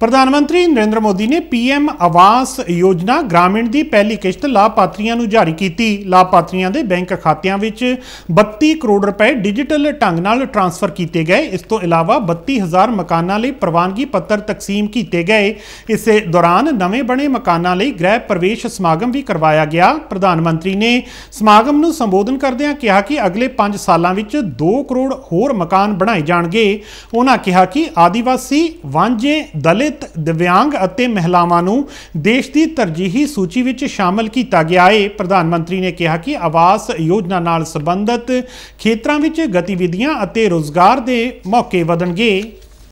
ਪ੍ਰਧਾਨ ਮੰਤਰੀ ਨਰਿੰਦਰ ਮੋਦੀ ਨੇ ਪੀਐਮ ਆਵਾਸ ਯੋਜਨਾ ਗ੍ਰਾਮੀਣ ਦੀ ਪਹਿਲੀ ਕਿਸ਼ਤ ਲਾਭਪਾਤਰੀਆਂ ਨੂੰ ਜਾਰੀ ਕੀਤੀ ਲਾਭਪਾਤਰੀਆਂ ਦੇ ਬੈਂਕ ਖਾਤਿਆਂ ਵਿੱਚ 32 ਕਰੋੜ ਰੁਪਏ ਡਿਜੀਟਲ ਢੰਗ ਨਾਲ ਟ੍ਰਾਂਸਫਰ ਕੀਤੇ ਗਏ ਇਸ ਤੋਂ ਇਲਾਵਾ 32000 ਮਕਾਨਾਂ ਲਈ ਪ੍ਰਵਾਨਗੀ ਪੱਤਰ ਤਕਸੀਮ ਕੀਤੇ ਗਏ ਇਸੇ ਦੌਰਾਨ ਨਵੇਂ ਬਣੇ ਮਕਾਨਾਂ ਲਈ ਗ੍ਰਹਿ ਪ੍ਰਵੇਸ਼ ਸਮਾਗਮ ਵੀ ਕਰਵਾਇਆ ਗਿਆ ਪ੍ਰਧਾਨ ਮੰਤਰੀ ਨੇ ਸਮਾਗਮ ਨੂੰ ਸੰਬੋਧਨ ਕਰਦਿਆਂ ਕਿਹਾ ਕਿ ਅਗਲੇ 5 ਸਾਲਾਂ ਵਿੱਚ 2 ਕਰੋੜ ਹੋਰ ਮਕਾਨ ਬਣਾਏ ਜਾਣਗੇ ਉਹਨਾਂ ਕਿਹਾ ਕਿ ਆਦੀਵਾਸੀ ਵਾਂਝੇ ਦਲੇ ਦਲਿਤ ਦਿਵਿਆਂਗ ਅਤੇ ਮਹਿਲਾਵਾਂ ਨੂੰ ਦੇਸ਼ ਦੀ ਤਰਜੀਹੀ ਸੂਚੀ ਵਿੱਚ ਸ਼ਾਮਲ ਕੀਤਾ ਗਿਆ ਹੈ ਪ੍ਰਧਾਨ ਮੰਤਰੀ ਨੇ ਕਿਹਾ ਕਿ ਆਵਾਸ ਯੋਜਨਾ ਨਾਲ ਸੰਬੰਧਿਤ ਖੇਤਰਾਂ ਵਿੱਚ ਗਤੀਵਿਧੀਆਂ ਅਤੇ ਰੋਜ਼ਗਾਰ ਦੇ ਮੌਕੇ ਵਧਣਗੇ